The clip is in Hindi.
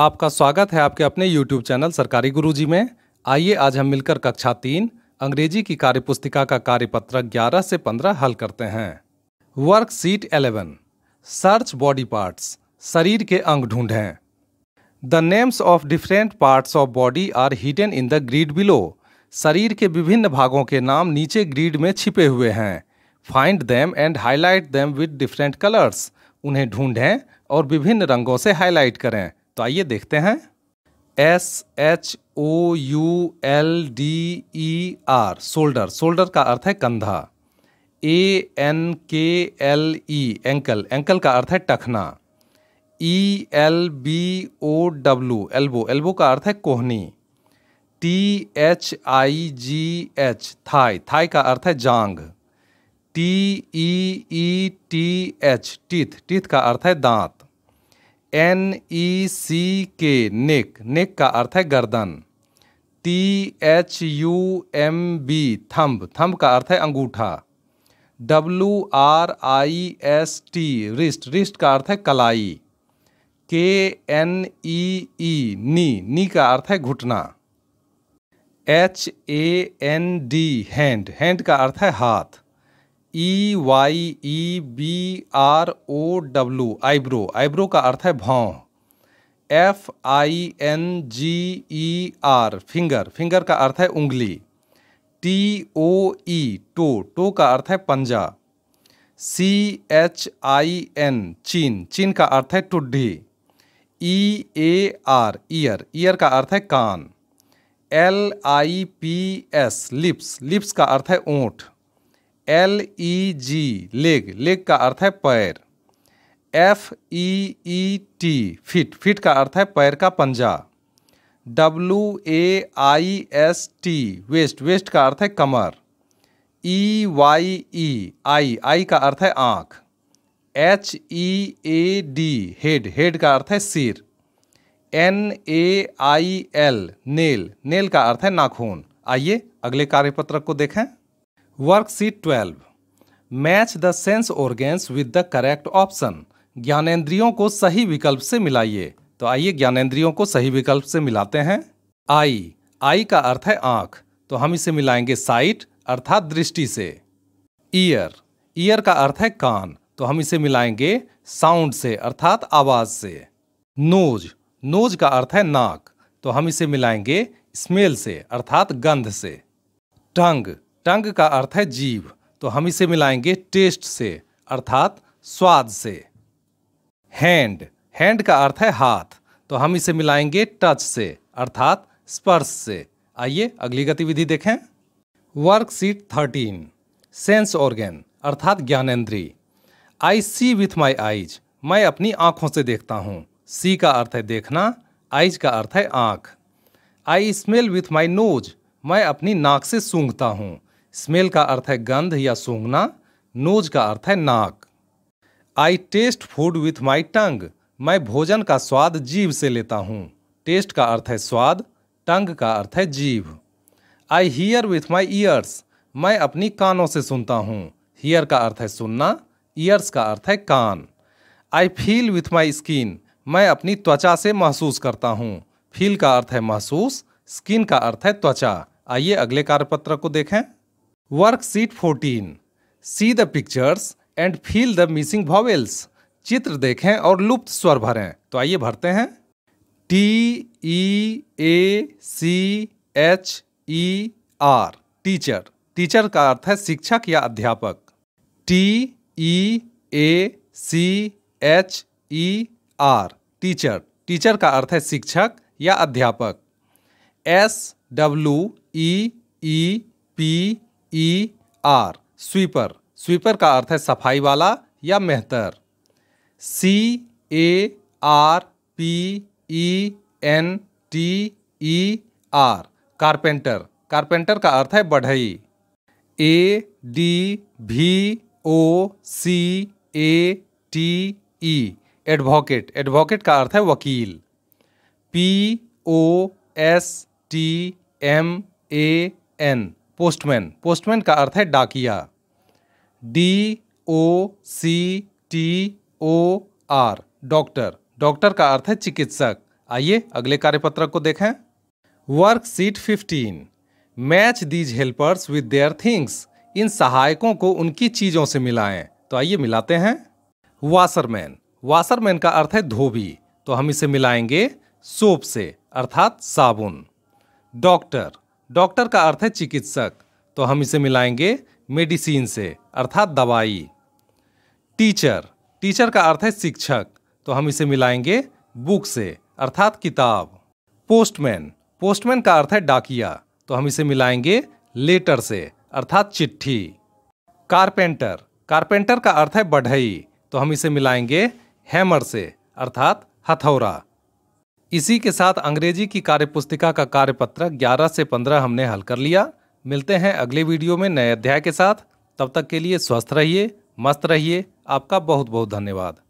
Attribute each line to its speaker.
Speaker 1: आपका स्वागत है आपके अपने YouTube चैनल सरकारी गुरुजी में आइए आज हम मिलकर कक्षा तीन अंग्रेजी की कार्यपुस्तिका का कार्यपत्र 11 से 15 हल करते हैं worksheet eleven search body parts शरीर के अंग ढूंढें the names of different parts of body are hidden in the grid below शरीर के विभिन्न भागों के नाम नीचे ग्रीड में छिपे हुए हैं find them and highlight them with different colours उन्हें ढूंढें और विभिन्न रंगों से हाईलाइट करें तो आइए देखते हैं S H O U L D E R shoulder shoulder का अर्थ है कंधा A N K L E ankle ankle का अर्थ है टखना E L B O W elbow elbow का अर्थ है कोहनी T H I G H thigh thigh का अर्थ है जांग T E E T H teeth teeth का अर्थ है दांत एन ई सी के नेक नेक का अर्थ है गर्दन T H U M B thumb thumb का अर्थ है अंगूठा W R I S T wrist wrist का अर्थ है कलाई के एन ई ई नी नी का अर्थ है घुटना H A N D hand hand का अर्थ है हाथ E Y E B R O W eyebrow eyebrow का अर्थ है भाव F I N G E R finger finger का अर्थ है उंगली T O E toe toe का अर्थ है पंजा सी एच आई एन चीन चीन का अर्थ है टुड्ढी E A R ear ear का अर्थ है कान L I P S lips lips का अर्थ है ऊँट L E G leg leg का अर्थ है पैर F E E T feet feet का अर्थ है पैर का पंजा W A I S T waist waist का अर्थ है कमर ई वाई ई आई आई का अर्थ है आँख H E A D head head का अर्थ है सिर N A I L nail nail का अर्थ है नाखून आइए अगले कार्यपत्रक को देखें worksheet twelve match the sense organs with the correct option ज्ञानेंद्रियों को सही विकल्प से मिलाइए तो आइए ज्ञानेंद्रियों को सही विकल्प से मिलाते हैं आई आई का अर्थ है आंख तो हम इसे मिलाएंगे साइट अर्थात दृष्टि से ईयर ईयर का अर्थ है कान तो हम इसे मिलाएंगे साउंड से अर्थात आवाज़ से नोज नोज का अर्थ है नाक तो हम इसे मिलाएंगे स्मेल से अर्थात गंध से टंग टंग का अर्थ है जीव तो हम इसे मिलाएंगे टेस्ट से अर्थात स्वाद से हैंड हैंड का अर्थ है हाथ तो हम इसे मिलाएंगे टच से अर्थात स्पर्श से आइए अगली गतिविधि देखें वर्कशीट थर्टीन सेंस ऑर्गेन अर्थात ज्ञानेन्द्री आई सी विथ माई आइज मैं अपनी आंखों से देखता हूँ सी का अर्थ है देखना आइज का अर्थ है आँख I smell with my nose मैं अपनी नाक से सूंघता हूँ स्मेल का अर्थ है गंध या सूंघना नोज का अर्थ है नाक I taste food with my tongue मैं भोजन का स्वाद जीव से लेता हूँ टेस्ट का अर्थ है स्वाद टंग का अर्थ है जीव I hear with my ears मैं अपनी कानों से सुनता हूँ हीयर का अर्थ है सुनना ईयर्स का अर्थ है कान I feel with my skin मैं अपनी त्वचा से महसूस करता हूँ फील का अर्थ है महसूस स्किन का अर्थ है त्वचा आइए अगले कार्यपत्र को देखें worksheet 14 see the pictures and fill the missing vowels चित्र देखें और लुप्त स्वर भरें तो आइए भरते हैं T E A C H E R teacher teacher का अर्थ है शिक्षक या अध्यापक T E A C H E R teacher teacher का अर्थ है शिक्षक या अध्यापक S W E E P E R sweeper sweeper का अर्थ है सफाई वाला या मेहतर C A R P E N T E R carpenter carpenter का अर्थ है बढ़ई A D V O C A T E advocate advocate का अर्थ है वकील P O S T M A N postman postman का अर्थ है डाकिया D O C T O R doctor doctor का अर्थ है चिकित्सक आइए अगले कार्यपत्र को देखें worksheet fifteen match these helpers with their things इन सहायकों को उनकी चीज़ों से मिलाएं तो आइए मिलाते हैं वाशरमैन वाशरमैन का अर्थ है धोबी तो हम इसे मिलाएंगे सोप से अर्थात साबुन डॉक्टर डॉक्टर का अर्थ है चिकित्सक तो हम इसे मिलाएंगे मेडिसिन से अर्थात दवाई टीचर टीचर का अर्थ है शिक्षक तो हम इसे मिलाएंगे बुक से अर्थात किताब पोस्टमैन पोस्टमैन का अर्थ है डाकिया तो हम इसे मिलाएंगे लेटर से अर्थात चिट्ठी कारपेंटर कारपेंटर का अर्थ है बढ़ई तो हम इसे मिलाएंगे हैमर से अर्थात हथौरा इसी के साथ अंग्रेजी की कार्यपुस्तिका का कार्यपत्र 11 से 15 हमने हल कर लिया मिलते हैं अगले वीडियो में नए अध्याय के साथ तब तक के लिए स्वस्थ रहिए मस्त रहिए आपका बहुत बहुत धन्यवाद